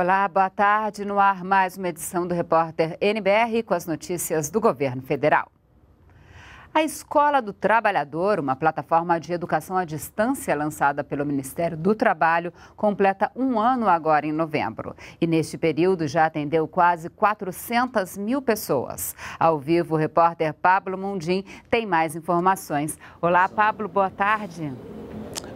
Olá, boa tarde. No ar, mais uma edição do Repórter NBR com as notícias do governo federal. A Escola do Trabalhador, uma plataforma de educação à distância lançada pelo Ministério do Trabalho, completa um ano agora em novembro. E neste período já atendeu quase 400 mil pessoas. Ao vivo, o repórter Pablo Mundim tem mais informações. Olá, Pablo, boa tarde. Boa tarde.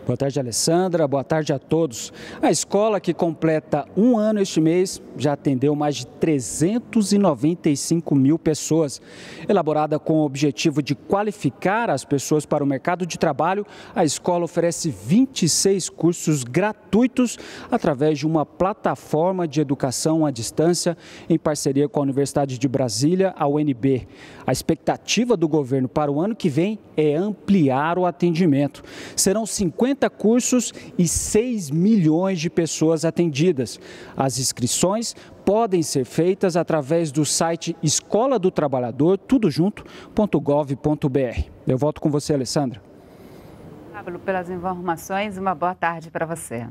Boa tarde, Alessandra. Boa tarde a todos. A escola, que completa um ano este mês, já atendeu mais de 395 mil pessoas. Elaborada com o objetivo de qualificar as pessoas para o mercado de trabalho, a escola oferece 26 cursos gratuitos através de uma plataforma de educação à distância em parceria com a Universidade de Brasília, a UNB. A expectativa do governo para o ano que vem é ampliar o atendimento. Serão 50 50 cursos e 6 milhões de pessoas atendidas. As inscrições podem ser feitas através do site escola do trabalhador, tudo junto.gov.br. Eu volto com você, Alessandra. Pablo, pelas informações, uma boa tarde para você.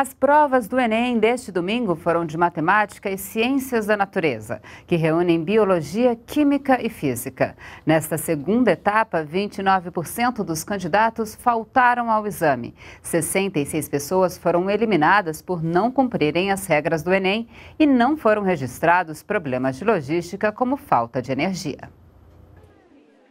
As provas do Enem deste domingo foram de Matemática e Ciências da Natureza, que reúnem Biologia, Química e Física. Nesta segunda etapa, 29% dos candidatos faltaram ao exame. 66 pessoas foram eliminadas por não cumprirem as regras do Enem e não foram registrados problemas de logística, como falta de energia.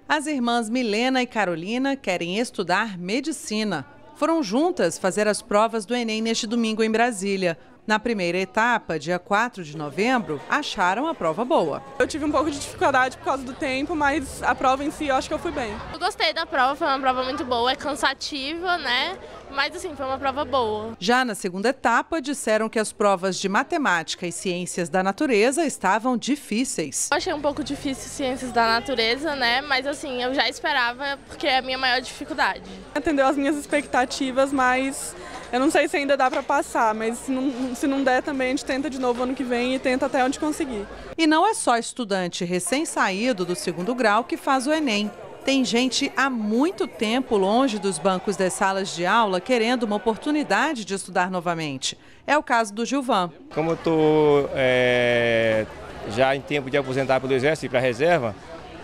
As irmãs Milena e Carolina querem estudar medicina foram juntas fazer as provas do Enem neste domingo em Brasília. Na primeira etapa, dia 4 de novembro, acharam a prova boa. Eu tive um pouco de dificuldade por causa do tempo, mas a prova em si eu acho que eu fui bem. Eu gostei da prova, foi uma prova muito boa, é cansativa, né? Mas assim, foi uma prova boa. Já na segunda etapa, disseram que as provas de matemática e ciências da natureza estavam difíceis. Eu achei um pouco difícil ciências da natureza, né? Mas assim, eu já esperava, porque é a minha maior dificuldade. Atendeu as minhas expectativas, mas eu não sei se ainda dá para passar, mas se não, se não der também a gente tenta de novo ano que vem e tenta até onde conseguir. E não é só estudante recém-saído do segundo grau que faz o Enem. Tem gente há muito tempo longe dos bancos das salas de aula querendo uma oportunidade de estudar novamente. É o caso do Gilvan. Como eu estou é, já em tempo de aposentar pelo Exército e para a reserva,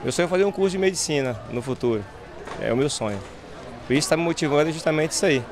meu sonho é fazer um curso de medicina no futuro. É o meu sonho. Por Isso está me motivando justamente isso aí.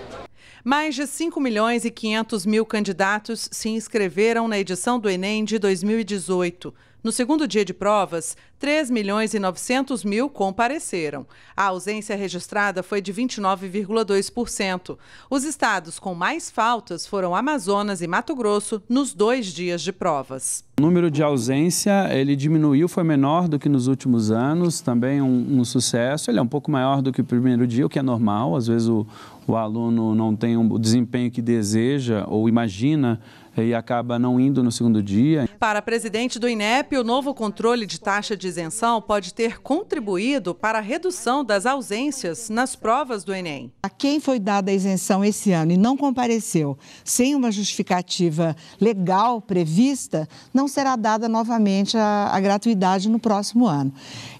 Mais de 5 milhões e 500 mil candidatos se inscreveram na edição do Enem de 2018. No segundo dia de provas, 3 milhões e 900 mil compareceram. A ausência registrada foi de 29,2%. Os estados com mais faltas foram Amazonas e Mato Grosso nos dois dias de provas. O número de ausência ele diminuiu, foi menor do que nos últimos anos, também um, um sucesso. Ele é um pouco maior do que o primeiro dia, o que é normal. Às vezes o, o aluno não tem o um desempenho que deseja ou imagina e acaba não indo no segundo dia. Para a presidente do INEP, o novo controle de taxa de isenção pode ter contribuído para a redução das ausências nas provas do Enem. A quem foi dada a isenção esse ano e não compareceu sem uma justificativa legal prevista, não será dada novamente a, a gratuidade no próximo ano.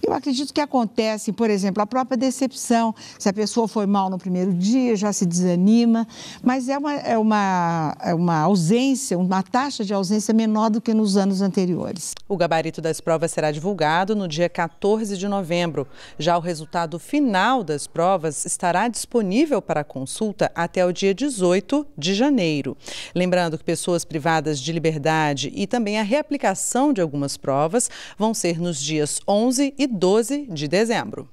Eu acredito que acontece, por exemplo, a própria decepção. Se a pessoa foi mal no primeiro dia, já se desanima, mas é uma, é uma, é uma ausência, uma taxa de ausência menor do que nos anos anteriores. O gabarito das provas será divulgado divulgado no dia 14 de novembro. Já o resultado final das provas estará disponível para consulta até o dia 18 de janeiro. Lembrando que pessoas privadas de liberdade e também a reaplicação de algumas provas vão ser nos dias 11 e 12 de dezembro.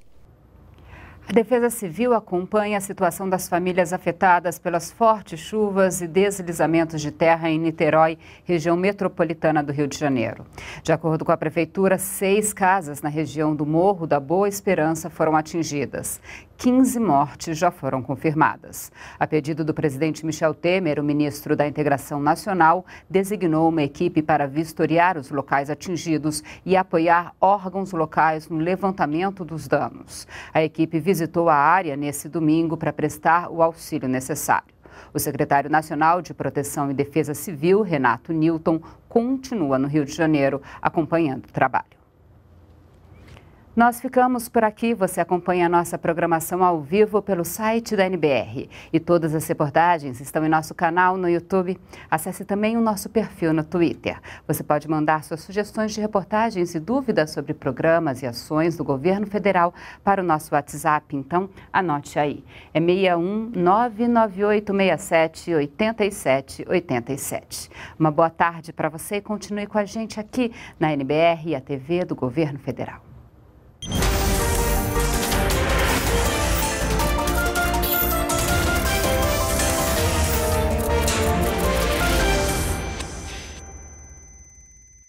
A Defesa Civil acompanha a situação das famílias afetadas pelas fortes chuvas e deslizamentos de terra em Niterói, região metropolitana do Rio de Janeiro. De acordo com a Prefeitura, seis casas na região do Morro da Boa Esperança foram atingidas. 15 mortes já foram confirmadas. A pedido do presidente Michel Temer, o ministro da Integração Nacional designou uma equipe para vistoriar os locais atingidos e apoiar órgãos locais no levantamento dos danos. A equipe visitou a área nesse domingo para prestar o auxílio necessário. O secretário nacional de Proteção e Defesa Civil, Renato Newton, continua no Rio de Janeiro acompanhando o trabalho. Nós ficamos por aqui. Você acompanha a nossa programação ao vivo pelo site da NBR. E todas as reportagens estão em nosso canal no YouTube. Acesse também o nosso perfil no Twitter. Você pode mandar suas sugestões de reportagens e dúvidas sobre programas e ações do governo federal para o nosso WhatsApp. Então, anote aí. É 61 99867 8787. Uma boa tarde para você e continue com a gente aqui na NBR e a TV do Governo Federal.